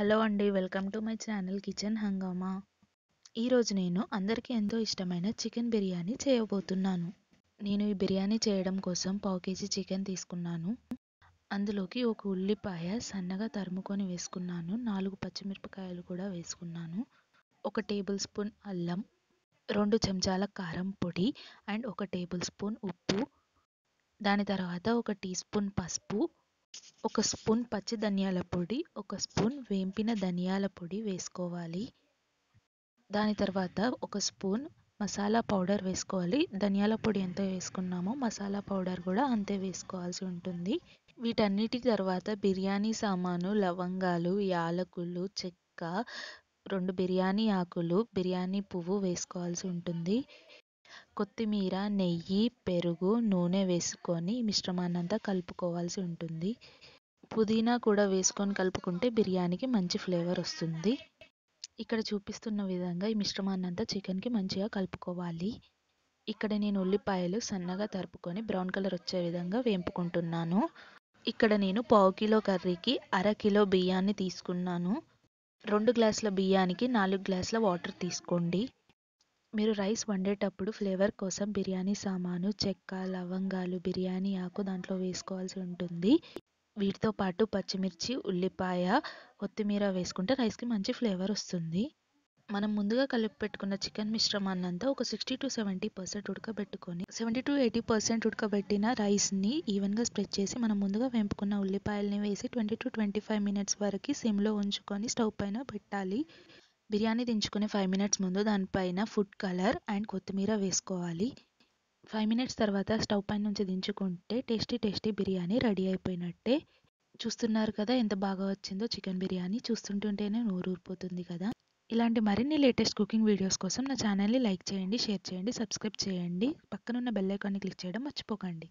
hello అండి welcome to my channel Kitchen Hangama ఈరోజు నేను అందరికీ ఎంతో ఇష్టమైన చికెన్ బిర్యానీ చేయబోతున్నాను నేను ఈ బిర్యానీ చేయడం కోసం పావు కేజీ చికెన్ తీసుకున్నాను అందులోకి ఒక ఉల్లిపాయ సన్నగా తరుముకొని వేసుకున్నాను నాలుగు పచ్చిమిరపకాయలు కూడా వేసుకున్నాను ఒక టేబుల్ స్పూన్ అల్లం రెండు చెంచాల కారం పొడి అండ్ ఒక టేబుల్ స్పూన్ ఉప్పు దాని తర్వాత ఒక టీ స్పూన్ పసుపు ఒక స్పూన్ పచ్చి ధనియాల పొడి ఒక స్పూన్ వేంపిన ధనియాల పొడి వేసుకోవాలి దాని తర్వాత ఒక స్పూన్ మసాలా పౌడర్ వేసుకోవాలి ధనియాల పొడి ఎంత వేసుకున్నామో మసాలా పౌడర్ కూడా అంతే వేసుకోవాల్సి ఉంటుంది వీటన్నిటి తర్వాత బిర్యానీ సామాను లవంగాలు యాలకులు చెక్క రెండు బిర్యానీ ఆకులు బిర్యానీ పువ్వు వేసుకోవాల్సి ఉంటుంది కొత్తిమీర నెయ్యి పెరుగు నూనె వేసుకొని మిశ్రమాన్ని అంతా కలుపుకోవాల్సి ఉంటుంది పుదీనా కూడా వేసుకొని కలుపుకుంటే బిర్యానీకి మంచి ఫ్లేవర్ వస్తుంది ఇక్కడ చూపిస్తున్న విధంగా ఈ మిశ్రమాన్ని అంతా చికెన్కి మంచిగా కలుపుకోవాలి ఇక్కడ నేను ఉల్లిపాయలు సన్నగా తరుపుకొని బ్రౌన్ కలర్ వచ్చే విధంగా వేంపుకుంటున్నాను ఇక్కడ నేను పావు కిలో కర్రీకి అర కిలో బియ్యాన్ని తీసుకున్నాను రెండు గ్లాసుల బియ్యానికి నాలుగు గ్లాసుల వాటర్ తీసుకోండి మీరు రైస్ వండేటప్పుడు ఫ్లేవర్ కోసం బిర్యానీ సామాను చెక్క లవంగాలు బిర్యానీ ఆకు దాంట్లో వేసుకోవాల్సి ఉంటుంది వీటితో పాటు పచ్చిమిర్చి ఉల్లిపాయ కొత్తిమీర వేసుకుంటే రైస్కి మంచి ఫ్లేవర్ వస్తుంది మనం ముందుగా కలిపి పెట్టుకున్న చికెన్ మిశ్రమాన్నంతా ఒక సిక్స్టీ టు సెవెంటీ పర్సెంట్ ఉడకబెట్టుకొని సెవెంటీ టు ఎయిటీ పర్సెంట్ ఉడకబెట్టిన రైస్ని ఈవెన్గా స్ప్రెడ్ చేసి మనం ముందుగా వేంపుకున్న ఉల్లిపాయల్ని వేసి twenty to twenty five minutes వరకు సిమ్లో ఉంచుకొని స్టవ్ పైన పెట్టాలి బిర్యానీ దించుకునే ఫైవ్ మినిట్స్ ముందు దానిపైన ఫుడ్ కలర్ అండ్ కొత్తిమీర వేసుకోవాలి ఫైవ్ మినిట్స్ తర్వాత స్టవ్ పైన నుంచి దించుకుంటే టేస్టీ టేస్టీ బిర్యానీ రెడీ అయిపోయినట్టే చూస్తున్నారు కదా ఎంత బాగా వచ్చిందో చికెన్ బిర్యానీ చూస్తుంటుంటేనే నోరు ఊరిపోతుంది కదా ఇలాంటి మరిన్ని లేటెస్ట్ కుకింగ్ వీడియోస్ కోసం నా ఛానల్ని లైక్ చేయండి షేర్ చేయండి సబ్స్క్రైబ్ చేయండి పక్కనున్న బెల్లైకాన్ని క్లిక్ చేయడం మర్చిపోకండి